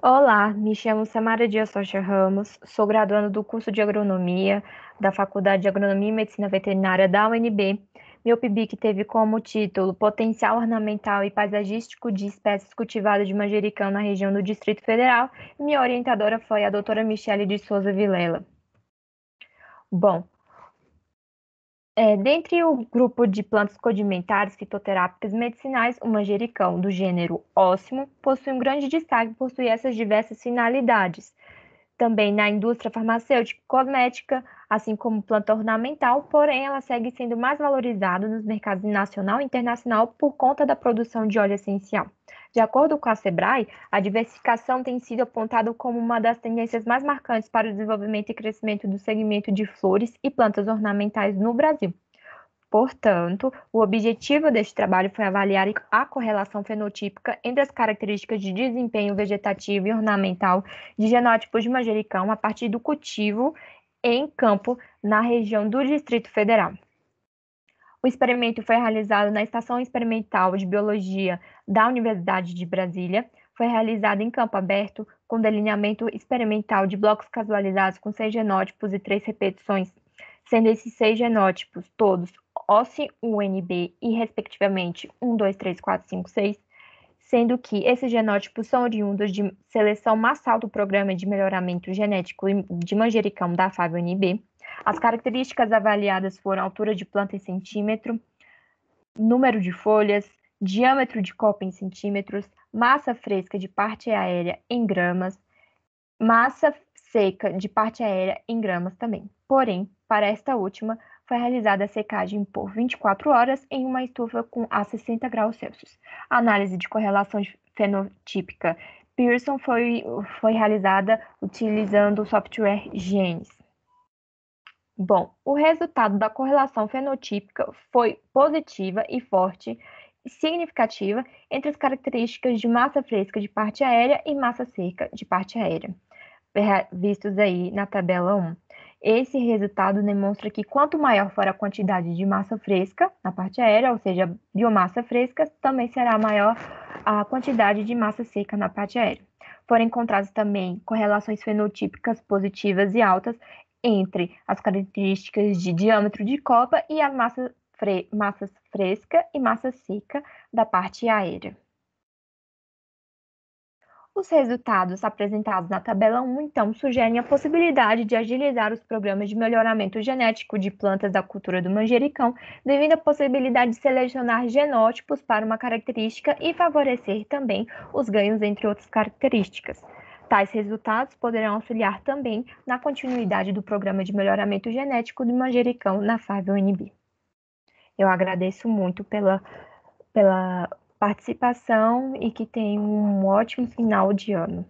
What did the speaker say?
Olá, me chamo Samara Dias Rocha Ramos, sou graduando do curso de Agronomia da Faculdade de Agronomia e Medicina Veterinária da UNB. Meu PIBIC teve como título Potencial Ornamental e Paisagístico de Espécies Cultivadas de Manjericão na região do Distrito Federal minha orientadora foi a doutora Michele de Souza Vilela. Bom, é, dentre o grupo de plantas codimentares fitoterápicas medicinais, o manjericão do gênero óssimo possui um grande destaque por possuir essas diversas finalidades. Também na indústria farmacêutica e cosmética, assim como planta ornamental, porém ela segue sendo mais valorizada nos mercados nacional e internacional por conta da produção de óleo essencial. De acordo com a Sebrae, a diversificação tem sido apontada como uma das tendências mais marcantes para o desenvolvimento e crescimento do segmento de flores e plantas ornamentais no Brasil. Portanto, o objetivo deste trabalho foi avaliar a correlação fenotípica entre as características de desempenho vegetativo e ornamental de genótipos de manjericão a partir do cultivo em campo na região do Distrito Federal. O experimento foi realizado na Estação Experimental de Biologia da Universidade de Brasília. Foi realizado em campo aberto, com delineamento experimental de blocos casualizados com seis genótipos e três repetições, sendo esses seis genótipos todos OSI, UNB e, respectivamente, 1, 2, 3, 4, 5, 6, sendo que esses genótipos são oriundos de seleção massal do Programa de Melhoramento Genético de Manjericão da fab UNIB, As características avaliadas foram altura de planta em centímetro, número de folhas, diâmetro de copa em centímetros, massa fresca de parte aérea em gramas, massa seca de parte aérea em gramas também. Porém, para esta última, foi realizada a secagem por 24 horas em uma estufa com a 60 graus Celsius. A análise de correlação fenotípica Pearson foi, foi realizada utilizando o software Genes. Bom, o resultado da correlação fenotípica foi positiva e forte, significativa entre as características de massa fresca de parte aérea e massa seca de parte aérea, vistos aí na tabela 1. Esse resultado demonstra que quanto maior for a quantidade de massa fresca na parte aérea, ou seja, biomassa fresca, também será maior a quantidade de massa seca na parte aérea. Foram encontradas também correlações fenotípicas positivas e altas entre as características de diâmetro de copa e a massa, fre fresca e massa seca da parte aérea. Os resultados apresentados na tabela 1, então, sugerem a possibilidade de agilizar os programas de melhoramento genético de plantas da cultura do manjericão, devido à possibilidade de selecionar genótipos para uma característica e favorecer também os ganhos entre outras características. Tais resultados poderão auxiliar também na continuidade do programa de melhoramento genético do manjericão na FAV-UNB. Eu agradeço muito pela, pela participação e que tenham um ótimo final de ano.